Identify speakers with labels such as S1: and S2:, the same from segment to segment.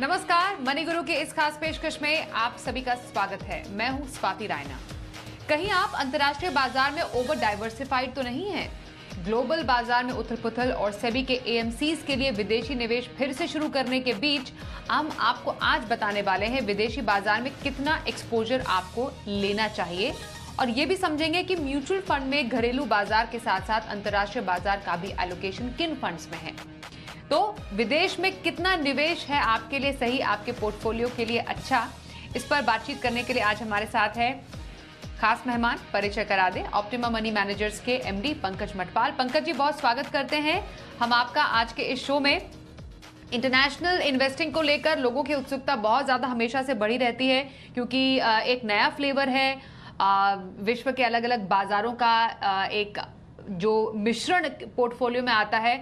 S1: नमस्कार गुरु के इस खास पेशकश में आप सभी का स्वागत है मैं हूं स्वाति रायना कहीं आप अंतर्राष्ट्रीय बाजार में ओवर डाइवर्सिफाइड तो नहीं है ग्लोबल बाजार में उथल पुथल और सेबी के ए के लिए विदेशी निवेश फिर से शुरू करने के बीच हम आपको आज बताने वाले हैं विदेशी बाजार में कितना एक्सपोजर आपको लेना चाहिए और ये भी समझेंगे कि म्यूचुअल फंड में घरेलू बाजार के साथ साथ अंतर्राष्ट्रीय बाजार का भी एलोकेशन किन फंड्स में है तो विदेश में कितना निवेश है आपके लिए सही आपके पोर्टफोलियो के लिए अच्छा इस पर बातचीत करने के लिए आज हमारे साथ है खास मेहमान परिचय करा दे ऑप्टिमा मनी मैनेजर्स के एमडी पंकज मटपाल पंकज जी बहुत स्वागत करते हैं हम आपका आज के इस शो में इंटरनेशनल इन्वेस्टिंग को लेकर लोगों की उत्सुकता बहुत ज़्यादा हमेशा से बढ़ी रहती है क्योंकि एक नया फ्लेवर है विश्व के अलग अलग बाज़ारों का एक जो मिश्रण पोर्टफोलियो में आता है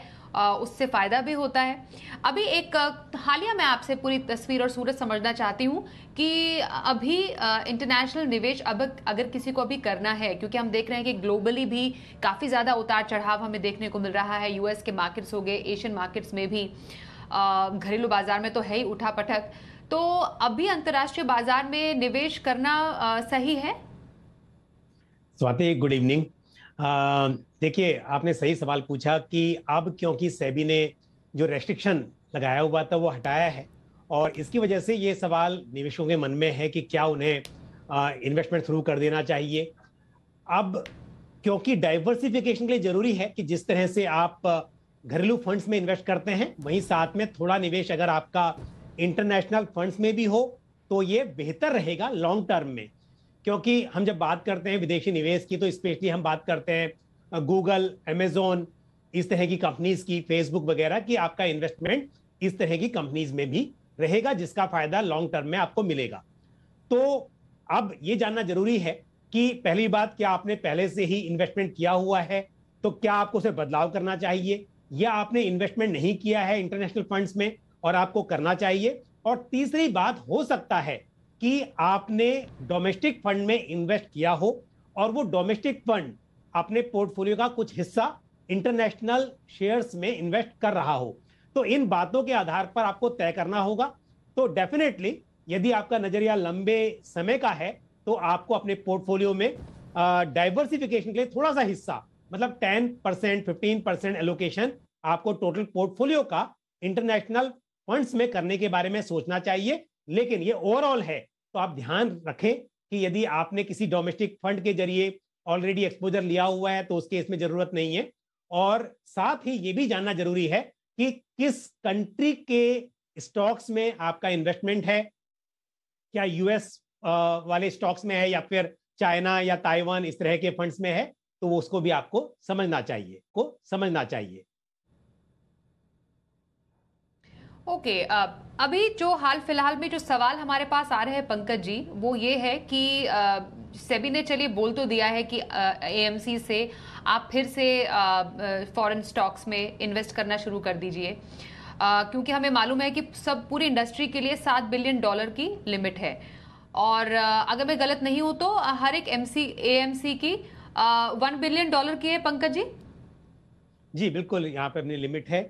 S1: उससे फ़ायदा भी होता है अभी एक हालिया मैं आपसे पूरी तस्वीर और सूरत समझना चाहती हूँ कि अभी इंटरनेशनल निवेश अब अगर किसी को अभी करना है क्योंकि हम देख रहे हैं कि ग्लोबली भी काफ़ी ज़्यादा उतार चढ़ाव हमें देखने को मिल रहा है यूएस के मार्केट्स हो गए एशियन मार्केट्स में भी घरेलू बाज़ार में तो है ही उठा पटक तो अभी अंतर्राष्ट्रीय बाज़ार में निवेश करना सही है
S2: स्वाति गुड इवनिंग देखिए आपने सही सवाल पूछा कि अब क्योंकि सेबी ने जो रेस्ट्रिक्शन लगाया हुआ था वो हटाया है और इसकी वजह से ये सवाल निवेशकों के मन में है कि क्या उन्हें इन्वेस्टमेंट थ्रू कर देना चाहिए अब क्योंकि डाइवर्सिफिकेशन के लिए जरूरी है कि जिस तरह से आप घरेलू फंड्स में इन्वेस्ट करते हैं वहीं साथ में थोड़ा निवेश अगर आपका इंटरनेशनल फंड्स में भी हो तो ये बेहतर रहेगा लॉन्ग टर्म में क्योंकि हम जब बात करते हैं विदेशी निवेश की तो स्पेशली हम बात करते हैं गूगल अमेजोन इस तरह की कंपनीज की फेसबुक वगैरह की आपका इन्वेस्टमेंट इस तरह की कंपनीज में भी रहेगा जिसका फायदा लॉन्ग टर्म में आपको मिलेगा तो अब ये जानना जरूरी है कि पहली बात क्या आपने पहले से ही इन्वेस्टमेंट किया हुआ है तो क्या आपको उसे बदलाव करना चाहिए या आपने इन्वेस्टमेंट नहीं किया है इंटरनेशनल फंड्स में और आपको करना चाहिए और तीसरी बात हो सकता है कि आपने डोमेस्टिक फंड में इन्वेस्ट किया हो और वो डोमेस्टिक फंड अपने पोर्टफोलियो का कुछ हिस्सा इंटरनेशनल शेयर्स में इन्वेस्ट कर रहा हो तो इन बातों के आधार पर आपको तय करना होगा तो डेफिनेटली यदि आपका नजरिया लंबे समय का है तो आपको अपने पोर्टफोलियो में डाइवर्सिफिकेशन के लिए थोड़ा सा हिस्सा मतलब ten percent fifteen percent allocation आपको टोटल पोर्टफोलियो का इंटरनेशनल फंड्स में करने के बारे में सोचना चाहिए लेकिन ये ओवरऑल है तो आप ध्यान रखें कि यदि आपने किसी डोमेस्टिक फंड के जरिए ऑलरेडी एक्सपोजर लिया हुआ है तो उसके इसमें जरूरत नहीं है और साथ ही ये भी जानना जरूरी है कि किस कंट्री के स्टॉक्स में आपका इन्वेस्टमेंट है क्या यूएस वाले स्टॉक्स में है या फिर चाइना या ताइवान इस तरह के फंड्स में है तो वो उसको भी आपको समझना चाहिए को समझना चाहिए
S1: ओके okay, अभी जो हाल फिलहाल में जो सवाल हमारे पास आ रहे हैं पंकज जी वो ये है कि सेबी ने चलिए बोल तो दिया है कि एएमसी से आप फिर से फॉरेन स्टॉक्स में इन्वेस्ट करना शुरू कर दीजिए क्योंकि हमें मालूम है कि सब पूरी इंडस्ट्री के लिए सात बिलियन डॉलर की लिमिट है और अगर मैं गलत नहीं हूँ तो हर एक एम सी की वन बिलियन डॉलर की है पंकज जी
S2: जी बिल्कुल यहाँ पे अपनी लिमिट है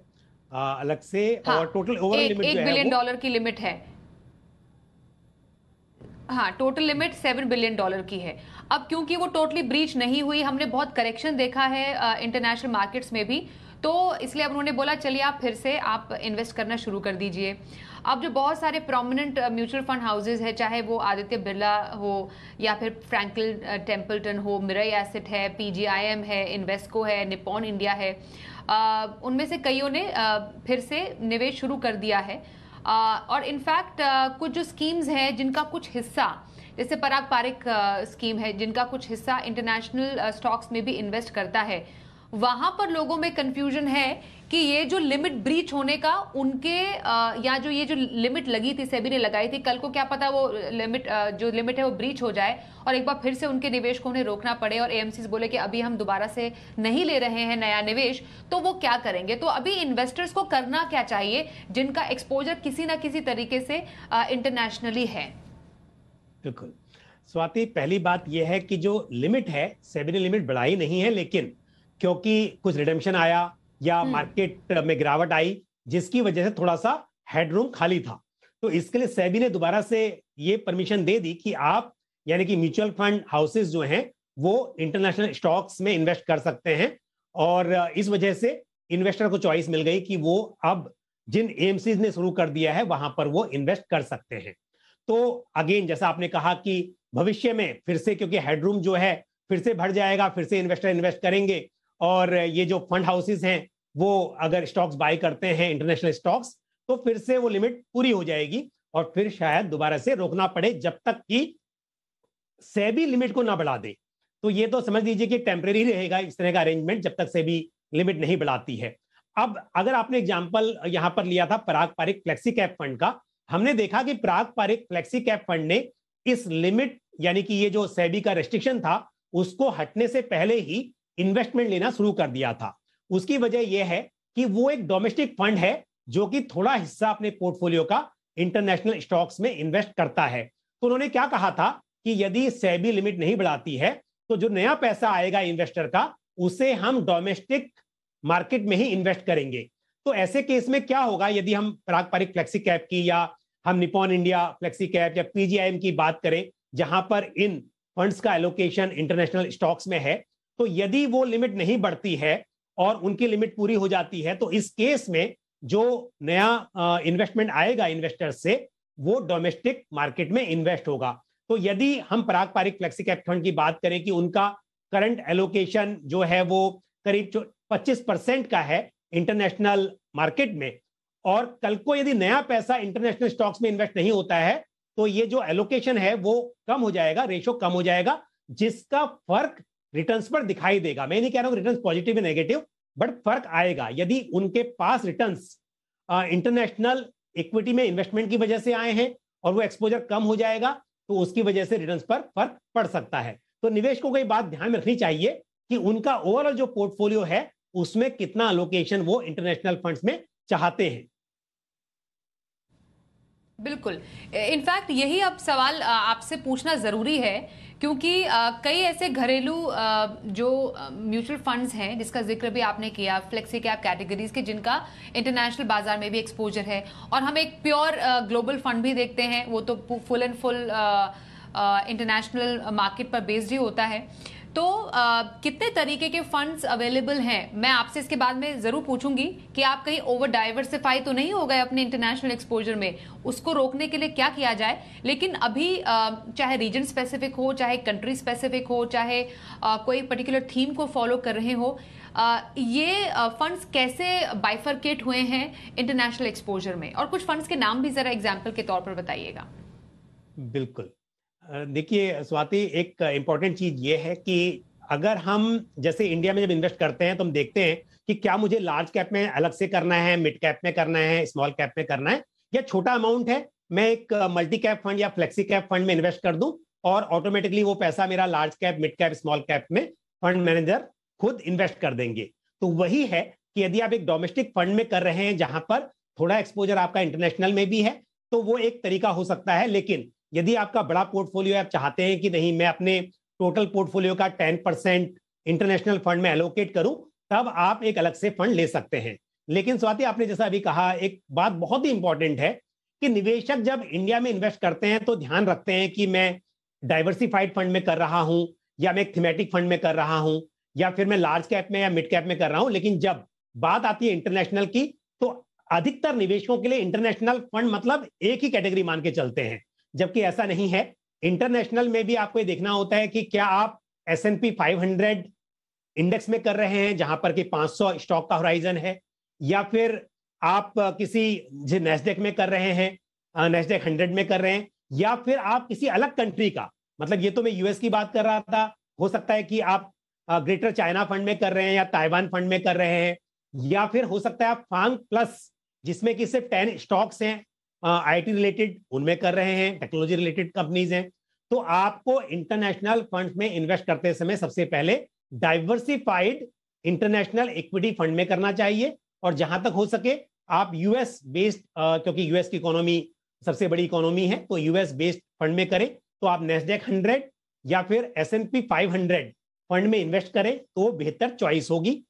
S2: अलग से हाँ, और टोटल ओवरऑल लिमिट एक बिलियन डॉलर
S1: की लिमिट है हाँ total limit seven billion dollar की है अब क्योंकि वो टोटली ब्रीच नहीं हुई हमने बहुत करेक्शन देखा है इंटरनेशनल मार्केट्स में भी तो इसलिए अब उन्होंने बोला चलिए आप फिर से आप इन्वेस्ट करना शुरू कर दीजिए अब जो बहुत सारे प्रोमिनेंट म्यूचुअल फंड हाउसेज है चाहे वो आदित्य बिरला हो या फिर फ्रेंकल टेम्पल्टन हो मिरई एसेट है पीजीआईएम है इन्वेस्को है निपॉन इंडिया है उनमें से कईयों ने फिर से निवेश शुरू कर दिया है और इनफैक्ट कुछ जो स्कीम्स हैं जिनका कुछ हिस्सा जैसे पराग पारिक स्कीम है जिनका कुछ हिस्सा इंटरनेशनल स्टॉक्स में भी इन्वेस्ट करता है वहां पर लोगों में कंफ्यूजन है कि ये जो लिमिट ब्रीच होने का उनके आ, या जो ये जो लिमिट लगी थी सेबी ने लगाई थी कल को क्या पता वो लिमिट आ, जो लिमिट है वो ब्रीच हो जाए और एक बार फिर से उनके निवेश को उन्हें रोकना पड़े और एएमसी बोले कि अभी हम दोबारा से नहीं ले रहे हैं नया निवेश तो वो क्या करेंगे तो अभी इन्वेस्टर्स को करना क्या चाहिए जिनका एक्सपोजर किसी ना किसी तरीके से इंटरनेशनली है
S2: बिल्कुल स्वाति पहली बात यह है कि जो लिमिट है सेबी ने लिमिट बढ़ाई नहीं है लेकिन क्योंकि कुछ रिडेम्शन आया या मार्केट हम्म। में गिरावट आई जिसकी वजह से थोड़ा सा हेडरूम खाली था तो इसके लिए सेबी ने दोबारा से ये परमिशन दे दी कि आप यानी कि म्यूचुअल फंड हाउसेज जो हैं वो इंटरनेशनल स्टॉक्स में इन्वेस्ट कर सकते हैं और इस वजह से इन्वेस्टर को चॉइस मिल गई कि वो अब जिन एमसीज ने शुरू कर दिया है वहां पर वो इन्वेस्ट कर सकते हैं तो अगेन जैसा आपने कहा कि भविष्य में फिर से क्योंकि हेडरूम जो है फिर से भर जाएगा फिर से इन्वेस्टर इन्वेस्ट करेंगे और ये जो फंड हाउसेज हैं वो अगर स्टॉक्स बाय करते हैं इंटरनेशनल स्टॉक्स तो फिर से वो लिमिट पूरी हो जाएगी और फिर शायद दोबारा से रोकना पड़े जब तक कि सेबी लिमिट को ना बढ़ा दे तो ये तो समझ लीजिए कि टेम्परेरी रहेगा इस तरह का अरेंजमेंट जब तक सेबी लिमिट नहीं बढ़ाती है अब अगर आपने एग्जाम्पल यहां पर लिया था Parag Parikh flexi cap fund का हमने देखा कि Parag Parikh flexi cap fund ने इस लिमिट यानी कि ये जो सेबी का रेस्ट्रिक्शन था उसको हटने से पहले ही इन्वेस्टमेंट लेना शुरू कर दिया था उसकी वजह यह है कि वो एक डोमेस्टिक फंड है जो कि थोड़ा हिस्सा अपने पोर्टफोलियो का इंटरनेशनल स्टॉक्स में इन्वेस्ट करता है तो उन्होंने क्या कहा था कि यदि सेबी लिमिट नहीं बढ़ाती है तो जो नया पैसा आएगा इन्वेस्टर का उसे हम डोमेस्टिक मार्केट में ही इन्वेस्ट करेंगे तो ऐसे केस में क्या होगा यदि हम पारंपरिक फ्लेक्सी कैप की या हम निपॉन इंडिया फ्लेक्सी कैप या पीजीआईएम की बात करें जहां पर इन फंड्स का एलोकेशन इंटरनेशनल स्टॉक्स में है तो यदि वो लिमिट नहीं बढ़ती है और उनकी लिमिट पूरी हो जाती है तो इस केस में जो नया इन्वेस्टमेंट आएगा इन्वेस्टर से वो डोमेस्टिक मार्केट में इन्वेस्ट होगा तो यदि हम पारिक फ्लेक्सी कैप फंड की बात करें कि उनका करंट एलोकेशन जो है वो करीब पच्चीस परसेंट का है इंटरनेशनल मार्केट में और कल को यदि नया पैसा इंटरनेशनल स्टॉक्स में इन्वेस्ट नहीं होता है तो ये जो एलोकेशन है वो कम हो जाएगा रेशो कम हो जाएगा जिसका फर्क रिटर्न्स पर दिखाई देगा मैं नहीं कह रहा हूँ रिटर्न्स पॉजिटिव या नेगेटिव बट फर्क आएगा यदि उनके पास रिटर्न्स इंटरनेशनल इक्विटी में इन्वेस्टमेंट की वजह से आए हैं और वो एक्सपोजर कम हो जाएगा तो उसकी वजह से रिटर्न पर फर्क पड़ सकता है तो निवेश को कोई बात ध्यान में रखनी चाहिए कि उनका ओवरऑल जो पोर्टफोलियो है उसमें कितना अलोकेशन वो इंटरनेशनल फंड्स में चाहते हैं
S1: बिल्कुल इनफैक्ट यही अब सवाल आपसे पूछना ज़रूरी है क्योंकि कई ऐसे घरेलू जो म्यूचुअल फंड्स हैं जिसका जिक्र भी आपने किया फ्लेक्सी कैप कैटेगरीज के जिनका इंटरनेशनल बाजार में भी एक्सपोजर है और हम एक प्योर ग्लोबल फंड भी देखते हैं वो तो full and full international market पर बेस्ड ही होता है तो आ, कितने तरीके के फंड्स अवेलेबल हैं मैं आपसे इसके बाद में ज़रूर पूछूंगी कि आप कहीं ओवर डाइवर्सिफाई तो नहीं हो गए अपने इंटरनेशनल एक्सपोजर में उसको रोकने के लिए क्या किया जाए लेकिन अभी आ, चाहे रीजन स्पेसिफिक हो चाहे कंट्री स्पेसिफिक हो चाहे आ, कोई पर्टिकुलर थीम को फॉलो कर रहे हो आ, ये फंड्स कैसे बाइफरकेट हुए हैं इंटरनेशनल एक्सपोजर में और कुछ फंड्स के नाम भी ज़रा एग्जाम्पल के तौर पर बताइएगा
S2: बिल्कुल देखिए स्वाति एक इम्पॉर्टेंट चीज ये है कि अगर हम जैसे इंडिया में जब इन्वेस्ट करते हैं तो हम देखते हैं कि क्या मुझे लार्ज कैप में अलग से करना है मिड कैप में करना है स्मॉल कैप में करना है या छोटा अमाउंट है मैं एक मल्टी कैप फंड या फ्लेक्सी कैप फंड में इन्वेस्ट कर दूं और ऑटोमेटिकली वो पैसा मेरा large cap mid cap small cap में फंड मैनेजर खुद इन्वेस्ट कर देंगे तो वही है कि यदि आप एक डोमेस्टिक फंड में कर रहे हैं जहां पर थोड़ा एक्सपोजर आपका इंटरनेशनल में भी है तो वो एक तरीका हो सकता है लेकिन यदि आपका बड़ा पोर्टफोलियो आप चाहते हैं कि नहीं मैं अपने टोटल पोर्टफोलियो का टेन परसेंट इंटरनेशनल फंड में एलोकेट करूं तब आप एक अलग से फंड ले सकते हैं लेकिन स्वाति आपने जैसा अभी कहा एक बात बहुत ही इंपॉर्टेंट है कि निवेशक जब इंडिया में इन्वेस्ट करते हैं तो ध्यान रखते हैं कि मैं डाइवर्सिफाइड फंड में कर रहा हूं या मैं एक थीमेटिक फंड में कर रहा हूं या फिर मैं लार्ज कैप में या मिड कैप में कर रहा हूं लेकिन जब बात आती है इंटरनेशनल की तो अधिकतर निवेशकों के लिए इंटरनेशनल फंड मतलब एक ही कैटेगरी मान के चलते हैं जबकि ऐसा नहीं है इंटरनेशनल में भी आपको ये देखना होता है कि क्या आप S and P five hundred index में कर रहे हैं जहां पर कि 500 स्टॉक का होराइजन है या फिर आप किसी नेस्डेक में कर रहे हैं नेस्डेक हंड्रेड में कर रहे हैं या फिर आप किसी अलग कंट्री का मतलब ये तो मैं यूएस की बात कर रहा था हो सकता है कि आप ग्रेटर चाइना फंड में कर रहे हैं या ताइवान फंड में कर रहे हैं या फिर हो सकता है आप फांग प्लस जिसमें कि सिर्फ टेन स्टॉक्स हैं आईटी रिलेटेड उनमें कर रहे हैं टेक्नोलॉजी रिलेटेड कंपनीज हैं तो आपको इंटरनेशनल फंड में इन्वेस्ट करते समय सबसे पहले डाइवर्सिफाइड इंटरनेशनल इक्विटी फंड में करना चाहिए और जहां तक हो सके आप यूएस बेस्ड क्योंकि यूएस की इकोनॉमी सबसे बड़ी इकोनॉमी है तो यूएस बेस्ड फंड में करें तो आप नेस्डेक हंड्रेड या फिर S and P five hundred fund में इन्वेस्ट करें तो बेहतर चॉइस होगी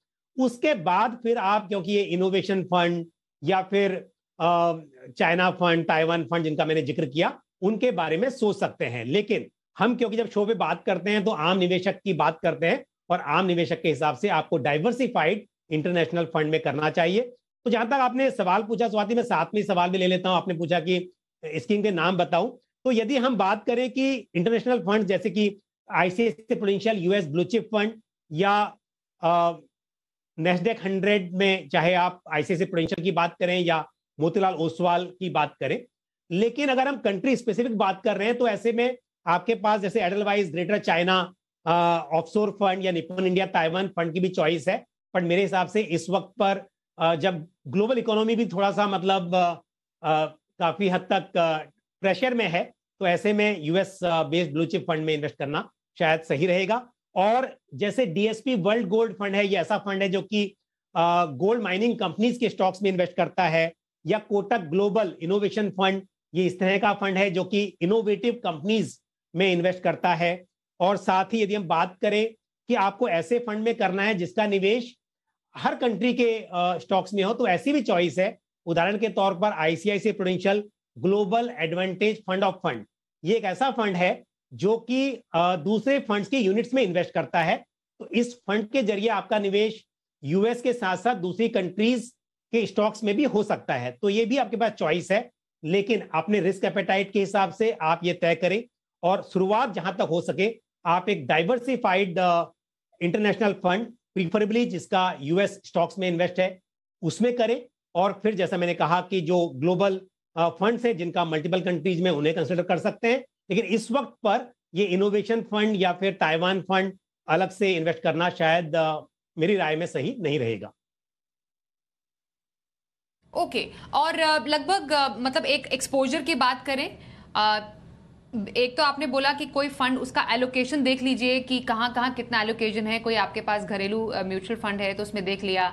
S2: उसके बाद फिर आप क्योंकि ये इनोवेशन फंड या फिर चाइना फंड ताइवान फंड जिनका मैंने जिक्र किया उनके बारे में सोच सकते हैं लेकिन हम क्योंकि जब शो पे बात करते हैं तो आम निवेशक की बात करते हैं और आम निवेशक के हिसाब से आपको डाइवर्सिफाइड इंटरनेशनल फंड में करना चाहिए तो जहां तक आपने सवाल पूछा स्वाति मैं साथ में सवाल भी ले लेता हूं आपने पूछा कि स्कीम के नाम बताऊं तो यदि हम बात करें कि इंटरनेशनल फंड जैसे कि ICI Prudential US bluechip fund या नेस्डेक हंड्रेड में चाहे आप आईसीआई प्रोडेंशियल की बात करें या मोतीलाल ओसवाल की बात करें लेकिन अगर हम कंट्री स्पेसिफिक बात कर रहे हैं तो ऐसे में आपके पास जैसे Edelweiss greater China offshore fund या निपन इंडिया ताइवान फंड की भी चॉइस है पर मेरे हिसाब से इस वक्त पर जब ग्लोबल इकोनॉमी भी थोड़ा सा मतलब काफी हद तक प्रेशर में है तो ऐसे में US based blue chip fund में इन्वेस्ट करना शायद सही रहेगा और जैसे डीएसपी वर्ल्ड गोल्ड फंड है ये ऐसा फंड है जो कि गोल्ड माइनिंग कंपनीज के स्टॉक्स में इन्वेस्ट करता है या कोटक ग्लोबल इनोवेशन फंड ये इस तरह का फंड है जो कि इनोवेटिव कंपनीज में इन्वेस्ट करता है और साथ ही यदि हम बात करें कि आपको ऐसे फंड में करना है जिसका निवेश हर कंट्री के स्टॉक्स में हो तो ऐसी भी चॉइस है उदाहरण के तौर पर ICIC Prudential global advantage fund of fund ये एक ऐसा फंड है जो कि दूसरे फंड्स के यूनिट्स में इन्वेस्ट करता है तो इस फंड के जरिए आपका निवेश यूएस के साथ साथ दूसरी कंट्रीज के स्टॉक्स में भी हो सकता है तो ये भी आपके पास चॉइस है लेकिन अपने रिस्क एपेटाइट के हिसाब से आप ये तय करें और शुरुआत जहां तक हो सके आप एक डाइवर्सिफाइड इंटरनेशनल फंड प्रीफरेबली जिसका यूएस स्टॉक्स में इन्वेस्ट है उसमें करें और फिर जैसा मैंने कहा कि जो ग्लोबल फंड है जिनका मल्टीपल कंट्रीज में उन्हें कंसिडर कर सकते हैं लेकिन इस वक्त पर ये इनोवेशन फंड या फिर ताइवान फंड अलग से इन्वेस्ट करना शायद uh, मेरी राय में सही नहीं रहेगा
S1: ओके और लगभग मतलब एक एक्सपोजर की बात करें एक तो आपने बोला कि कोई फंड उसका एलोकेशन देख लीजिए कि कहाँ कहाँ कितना एलोकेशन है कोई आपके पास घरेलू म्यूचुअल फंड है तो उसमें देख लिया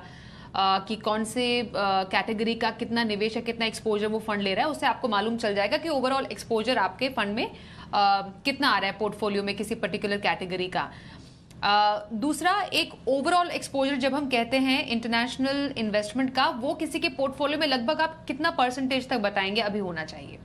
S1: कि कौन से कैटेगरी का कितना निवेश है कितना एक्सपोजर वो फंड ले रहा है उससे आपको मालूम चल जाएगा कि ओवरऑल एक्सपोजर आपके फंड में कितना आ रहा है पोर्टफोलियो में किसी पर्टिकुलर कैटेगरी का दूसरा एक ओवरऑल एक्सपोजर जब हम कहते हैं इंटरनेशनल इन्वेस्टमेंट का वो किसी के पोर्टफोलियो में लगभग आप कितना परसेंटेज तक बताएंगे अभी होना चाहिए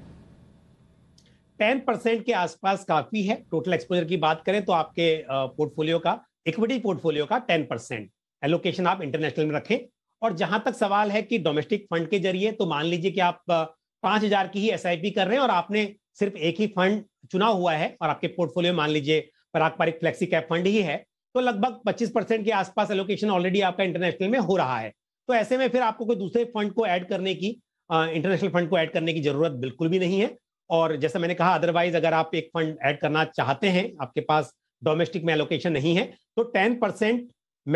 S2: टेन परसेंट के आसपास काफी है टोटल एक्सपोजर की बात करें तो आपके पोर्टफोलियो का इक्विटी पोर्टफोलियो का टेन परसेंट एलोकेशन आप इंटरनेशनल में रखें और जहां तक सवाल है कि डोमेस्टिक फंड के जरिए तो मान लीजिए कि आप पांच हजार की ही एस कर रहे हैं और आपने सिर्फ एक ही फंड चुना हुआ है और आपके पोर्टफोलियो मान लीजिए पराग फ्लेक्सी कैप फंड ही है तो लगभग 25 परसेंट के आसपास एलोकेशन ऑलरेडी आपका इंटरनेशनल में हो रहा है तो ऐसे में फिर आपको कोई दूसरे फंड को ऐड करने की इंटरनेशनल फंड को ऐड करने की जरूरत बिल्कुल भी नहीं है और जैसा मैंने कहा अदरवाइज अगर आप एक फंड ऐड करना चाहते हैं आपके पास डोमेस्टिक में एलोकेशन नहीं है तो टेन परसेंट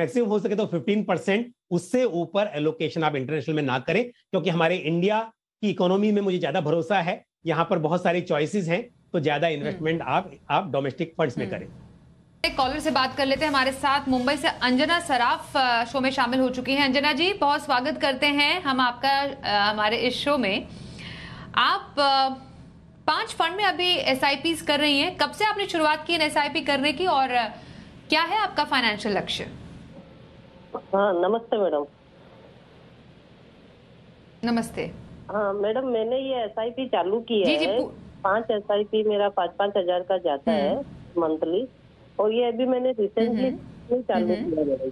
S2: मैक्सिमम हो सके तो फिफ्टीन परसेंट उससे ऊपर एलोकेशन आप इंटरनेशनल में ना करें क्योंकि हमारे इंडिया की इकोनॉमी में मुझे ज्यादा भरोसा है यहाँ पर बहुत सारी चॉइसिस हैं तो ज्यादा इन्वेस्टमेंट हम्म। आप आप डोमेस्टिक फंड्स में हम्म। करें
S1: एक कॉलर से बात कर लेते हैं हमारे साथ मुंबई से अंजना सराफ शो में शामिल हो चुकी हैं अंजना जी बहुत स्वागत करते हैं हम आपका हमारे इस शो में आप पांच फंड में अभी एस कर रही हैं कब से आपने शुरुआत की एस करने की और क्या है आपका फाइनेंशियल लक्ष्य
S3: हाँ नमस्ते मैडम नमस्ते हाँ मैडम मैंने ये एस चालू की है जी जी पाँच एस आई पी मेरा पाँच पाँच हजार का जाता है मंथली हम्म। और ये अभी मैंने रिसेंटली हम्म। चालू हम्म। किया है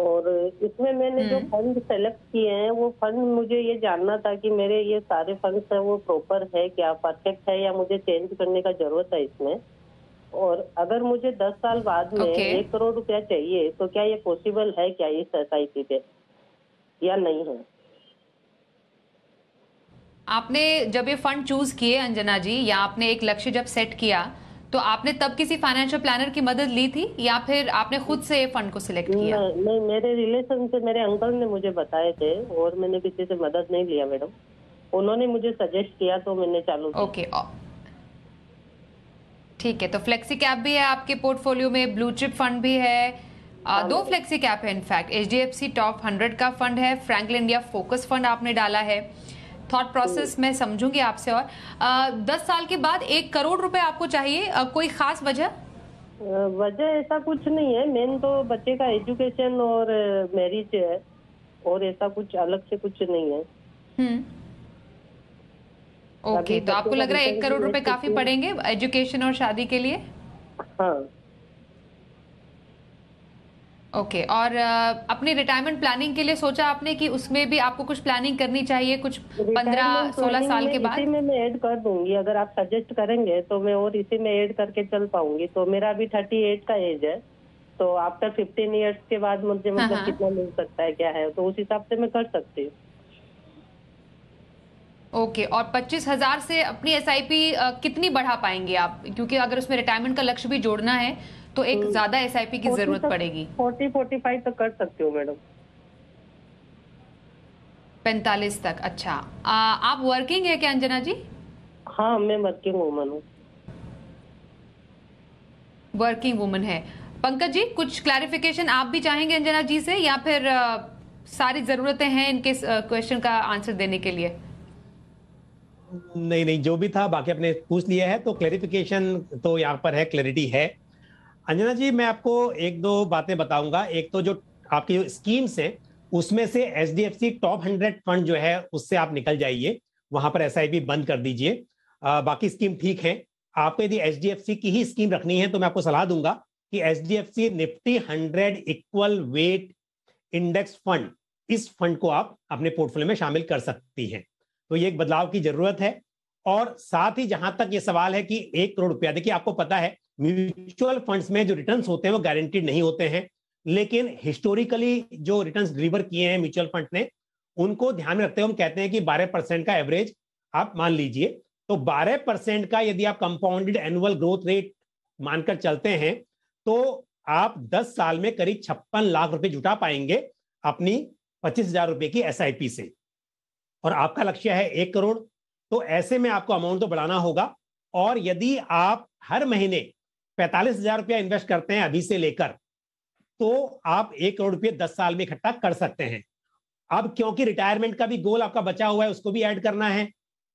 S3: और इसमें मैंने जो फंड सेलेक्ट किए हैं वो फंड मुझे ये जानना था कि मेरे ये सारे फंड्स हैं वो प्रॉपर है क्या परफेक्ट है या मुझे चेंज करने का जरूरत है इसमें और अगर मुझे दस साल बाद में okay. एक करोड़ रुपया चाहिए तो क्या ये पॉसिबल है क्या इस एस पे या नहीं है
S1: आपने जब ये फंड चूज किए अंजना जी या आपने एक लक्ष्य जब सेट किया तो आपने तब किसी फाइनेंशियल प्लानर की मदद ली थी या फिर आपने खुद से ये फंड को सिलेक्ट किया नहीं,
S3: नहीं मेरे रिलेशन से मेरे अंकल ने मुझे बताए थे और मैंने किसी से मदद नहीं लिया मैडम उन्होंने मुझे सजेस्ट किया तो मैंने चालू ओके oh.
S1: ठीक है तो फ्लेक्सी कैप भी है आपके पोर्टफोलियो में ब्लू चिप फंड भी है आ, हाँ, दो फ्लेक्सी कैप है इनफैक्ट एच टॉप हंड्रेड का फंड है फ्रैंकल इंडिया फोकस फंड आपने डाला है थॉट प्रोसेस तो- मैं समझूंगी आपसे और आ, दस साल के बाद एक करोड़ रुपए आपको चाहिए आ, कोई खास वजह
S3: वजह ऐसा कुछ नहीं है मेन तो बच्चे का एजुकेशन और मैरिज है और ऐसा कुछ अलग से कुछ नहीं है हम्म। ओके okay, तो आपको लग रहा है एक करोड़ रुपए काफी पड़ेंगे एजुकेशन
S1: और शादी के लिए हाँ ओके okay, और uh, अपनी रिटायरमेंट प्लानिंग के लिए सोचा आपने कि उसमें भी आपको कुछ प्लानिंग करनी चाहिए कुछ
S3: पंद्रह सोलह साल के बाद इसी में मैं ऐड कर दूंगी अगर आप सजेस्ट करेंगे तो मैं और इसी में ऐड करके चल पाऊंगी तो मेरा अभी थर्टी एट का एज है तो आफ्टर फिफ्टीन ईयर्स के बाद मुझे हाँ, मतलब हाँ। कितना मिल सकता है क्या है तो उस हिसाब से मैं कर सकती हूँ
S1: ओके okay, और पच्चीस हजार से अपनी एस uh, कितनी बढ़ा पाएंगे आप क्योंकि अगर उसमें रिटायरमेंट का लक्ष्य भी जोड़ना है तो एक हम्म। ज्यादा एस की जरूरत पड़ेगी
S3: फोर्टी फोर्टी फाइव तक कर सकते हो मैडम पैंतालीस तक अच्छा
S1: आ, आप वर्किंग है क्या अंजना जी
S3: हाँ मैं वर्किंग वुमन हूँ वर्किंग वुमन है
S1: पंकज जी कुछ क्लैरिफिकेशन आप भी चाहेंगे अंजना जी से या फिर आ, सारी जरूरतें हैं इनके क्वेश्चन का आंसर देने के लिए
S2: नहीं नहीं जो भी था बाकी आपने पूछ लिया है तो क्लैरिफिकेशन तो यहाँ पर है क्लैरिटी है अंजना जी मैं आपको एक दो बातें बताऊंगा एक तो जो आपकी जो स्कीम्स है उसमें से H D F C top hundred fund जो है उससे आप निकल जाइए वहां पर एस आई पी बंद कर दीजिए बाकी स्कीम ठीक है आपको यदि एच डी एफ सी की ही स्कीम रखनी है तो मैं आपको सलाह दूंगा कि H D F C Nifty hundred equal weight index fund इस फंड को आप अपने पोर्टफोलियो में शामिल कर सकती हैं तो ये एक बदलाव की जरूरत है और साथ ही जहां तक ये सवाल है कि एक करोड़ रुपया देखिए आपको पता है म्यूचुअल फंड्स में जो रिटर्न्स होते हैं वो गारंटीड नहीं होते हैं लेकिन हिस्टोरिकली जो रिटर्न्स डिलीवर किए हैं म्यूचुअल फंड ने उनको ध्यान में रखते हुए हम कहते हैं कि 12 परसेंट का एवरेज आप मान लीजिए तो 12 परसेंट का यदि आप कंपाउंडेड एनुअल ग्रोथ रेट मानकर चलते हैं तो आप 10 साल में करीब छप्पन लाख रुपए जुटा पाएंगे अपनी पच्चीस हजार रुपए की एस से और आपका लक्ष्य है एक करोड़ तो ऐसे में आपको अमाउंट तो बढ़ाना होगा और यदि आप हर महीने पैंतालीस हजार रुपया इन्वेस्ट करते हैं अभी से लेकर तो आप एक करोड़ रुपये दस साल में इकट्ठा कर सकते हैं अब क्योंकि रिटायरमेंट का भी गोल आपका बचा हुआ है उसको भी ऐड करना है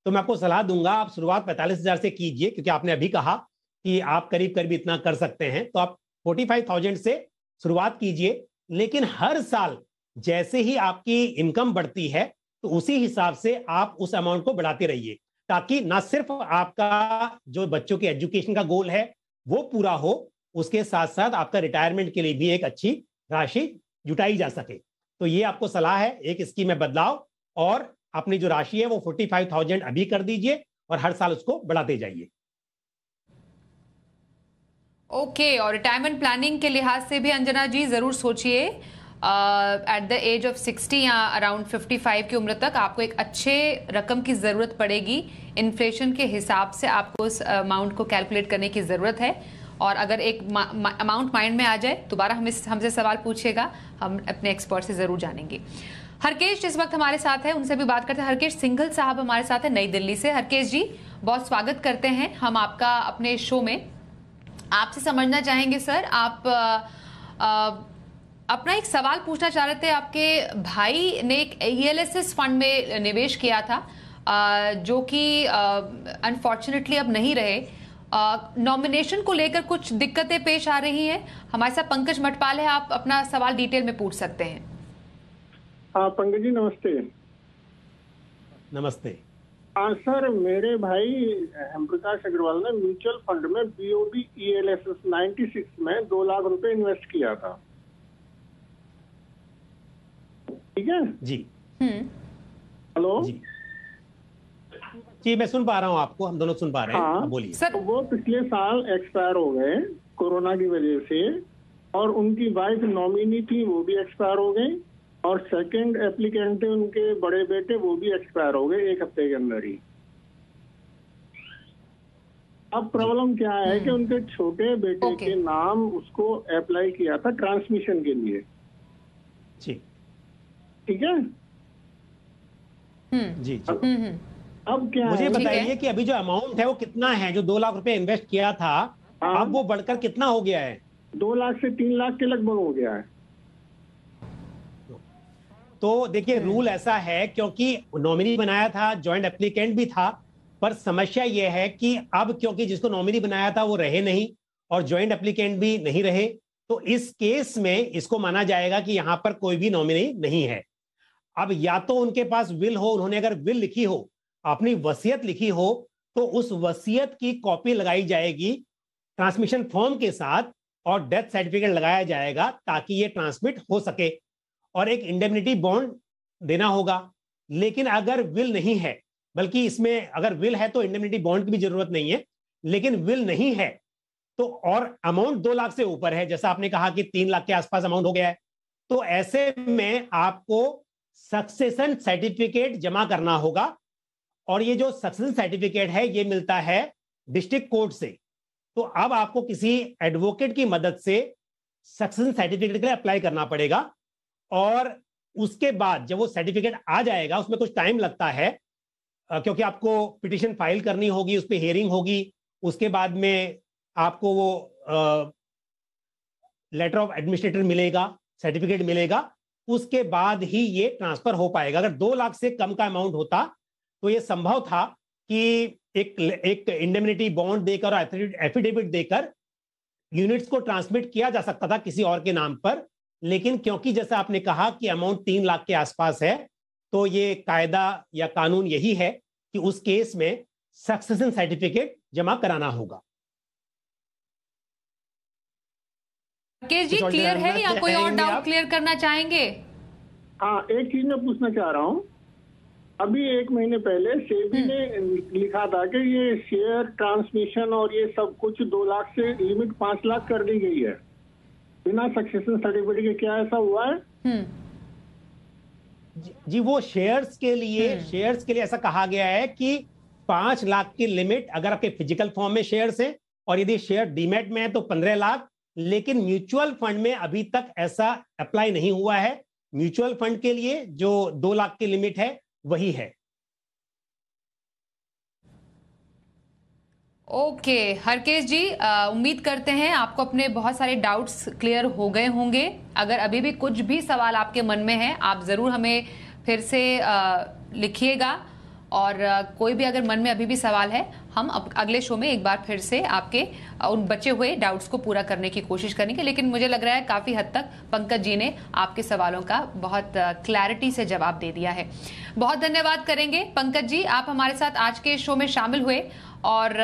S2: तो मैं आपको सलाह दूंगा आप शुरुआत पैंतालीस हजार से कीजिए क्योंकि आपने अभी कहा कि आप करीब करीब इतना कर सकते हैं तो आप फोर्टी फाइव थाउजेंड से शुरुआत कीजिए लेकिन हर साल जैसे ही आपकी इनकम बढ़ती है तो उसी हिसाब से आप उस अमाउंट को बढ़ाते रहिए ताकि ना सिर्फ आपका जो बच्चों के एजुकेशन का गोल है वो पूरा हो उसके साथ साथ आपका रिटायरमेंट के लिए भी एक अच्छी राशि जुटाई जा सके तो ये आपको सलाह है एक स्कीम में बदलाव और अपनी जो राशि है वो फोर्टी फाइव थाउजेंड अभी कर दीजिए और हर साल उसको बढ़ाते जाइए
S1: ओके okay, और रिटायरमेंट प्लानिंग के लिहाज से भी अंजना जी जरूर सोचिए एट द एज ऑफ 60 या अराउंड 55 की उम्र तक आपको एक अच्छे रकम की ज़रूरत पड़ेगी इन्फ्लेशन के हिसाब से आपको उस अमाउंट uh, को कैलकुलेट करने की ज़रूरत है और अगर एक अमाउंट माइंड में आ जाए दोबारा हम इस हमसे सवाल पूछेगा हम अपने एक्सपर्ट से ज़रूर जानेंगे हरकेश जिस वक्त हमारे साथ है उनसे भी बात करते हैं हरकेश सिंघल साहब हमारे साथ है नई दिल्ली से हरकेश जी बहुत स्वागत करते हैं हम आपका अपने शो में आपसे समझना चाहेंगे सर आप आ, uh, आ, uh, अपना एक सवाल पूछना चाह रहे थे आपके भाई ने एक ईएलएसएस फंड में निवेश किया था जो कि अनफॉर्चुनेटली अब नहीं रहे नॉमिनेशन को लेकर कुछ दिक्कतें पेश आ रही हैं हमारे साथ पंकज मटपाल है आप अपना सवाल डिटेल में पूछ सकते हैं
S2: हाँ, पंकज जी नमस्ते नमस्ते हाँ सर
S3: मेरे भाई
S2: हेम प्रकाश अग्रवाल ने म्यूचुअल फंड
S3: में बीओबी ईएलएसएस 96 में दो लाख रुपए इन्वेस्ट
S2: किया था ठीक है जी हम्म। हेलो जी जी मैं सुन पा रहा हूँ आपको हम दोनों सुन पा रहे हैं हाँ, बोलिए सर तो वो पिछले साल एक्सपायर हो गए कोरोना की वजह से और उनकी वाइफ नॉमिनी थी वो भी एक्सपायर हो गई और सेकंड एप्लीकेंट थे उनके बड़े बेटे वो भी एक्सपायर हो गए एक हफ्ते के अंदर ही अब प्रॉब्लम क्या है कि हम्म। उनके छोटे बेटे के नाम उसको अप्लाई किया था ट्रांसमिशन के लिए जी ठीक है हम्म। जी जी हम्म, हम्म। अब क्या मुझे बताइए कि अभी जो अमाउंट है वो कितना है जो दो लाख रुपए इन्वेस्ट किया था हाँ। अब वो बढ़कर कितना हो गया है दो लाख से तीन लाख के लगभग हो गया है तो देखिए रूल ऐसा है क्योंकि नॉमिनी बनाया था ज्वाइंट एप्लीकेंट भी था पर समस्या यह है कि अब क्योंकि जिसको नॉमिनी बनाया था वो रहे नहीं और ज्वाइंट एप्लीकेंट भी नहीं रहे तो इस केस में इसको माना जाएगा कि यहां पर कोई भी नॉमिनी नहीं है अब या तो उनके पास विल हो उन्होंने अगर विल लिखी हो अपनी वसीयत लिखी हो तो उस वसीयत की कॉपी लगाई जाएगी ट्रांसमिशन फॉर्म के साथ और डेथ सर्टिफिकेट लगाया जाएगा ताकि ये ट्रांसमिट हो सके और एक इंडेमिनिटी बॉन्ड देना होगा लेकिन अगर विल नहीं है बल्कि इसमें अगर विल है तो इंडेमिनिटी बॉन्ड की भी जरूरत नहीं है लेकिन विल नहीं है तो और अमाउंट दो लाख से ऊपर है जैसा आपने कहा कि तीन लाख के आसपास अमाउंट हो गया है तो ऐसे में आपको सक्सेशन सर्टिफिकेट जमा करना होगा और ये जो सक्सेशन सर्टिफिकेट है ये मिलता है डिस्ट्रिक्ट कोर्ट से तो अब आपको किसी एडवोकेट की मदद से सक्सेशन सर्टिफिकेट के लिए अप्लाई करना पड़ेगा और उसके बाद जब वो सर्टिफिकेट आ जाएगा उसमें कुछ टाइम लगता है क्योंकि आपको पिटिशन फाइल करनी होगी उस पर हेयरिंग होगी उसके बाद में आपको वो लेटर ऑफ एडमिनिस्ट्रेटर मिलेगा सर्टिफिकेट मिलेगा उसके बाद ही ये ट्रांसफर हो पाएगा अगर दो लाख से कम का अमाउंट होता तो ये संभव था कि एक एक इंडेमिनिटी बॉन्ड देकर और एफिडेविट देकर यूनिट्स को ट्रांसमिट किया जा सकता था किसी और के नाम पर लेकिन क्योंकि जैसा आपने कहा कि अमाउंट तीन लाख के आसपास है तो ये कायदा या कानून यही है कि उस केस में सक्सेसन सर्टिफिकेट जमा कराना होगा
S1: राकेश जी क्लियर तो है या कोई और डाउट क्लियर करना चाहेंगे
S3: हाँ एक चीज मैं पूछना चाह रहा हूँ अभी एक महीने पहले सेबी हम्म। ने लिखा था कि ये शेयर ट्रांसमिशन और ये सब
S2: कुछ दो लाख से लिमिट पांच लाख कर दी गई है बिना सक्सेशन सर्टिफिकेट के क्या ऐसा हुआ है हम्म। जी वो शेयर्स के लिए शेयर्स हम्म। के लिए ऐसा कहा गया है कि पांच लाख की लिमिट अगर आपके फिजिकल फॉर्म में शेयर्स है और यदि शेयर डीमेट में है तो पंद्रह लाख लेकिन म्यूचुअल फंड में अभी तक ऐसा अप्लाई नहीं हुआ है म्यूचुअल फंड के लिए जो दो लाख की लिमिट है वही है
S1: ओके okay, हरकेश जी उम्मीद करते हैं आपको अपने बहुत सारे डाउट्स क्लियर हो गए होंगे अगर अभी भी कुछ भी सवाल आपके मन में है आप ज़रूर हमें फिर से लिखिएगा और कोई भी अगर मन में अभी भी सवाल है हम अगले शो में एक बार फिर से आपके उन बचे हुए डाउट्स को पूरा करने की कोशिश करेंगे लेकिन मुझे लग रहा है काफ़ी हद तक पंकज जी ने आपके सवालों का बहुत क्लैरिटी से जवाब दे दिया है बहुत धन्यवाद करेंगे पंकज जी आप हमारे साथ आज के शो में शामिल हुए और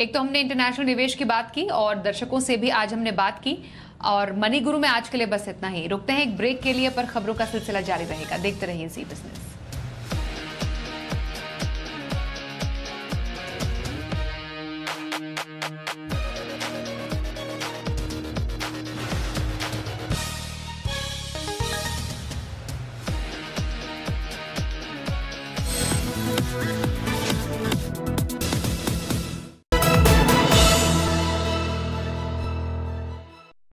S1: एक तो हमने इंटरनेशनल निवेश की बात की और दर्शकों से भी आज हमने बात की और मनी गुरु में आज के लिए बस इतना ही रुकते हैं एक ब्रेक के लिए पर खबरों का सिलसिला जारी रहेगा देखते रहिए सी बिजनेस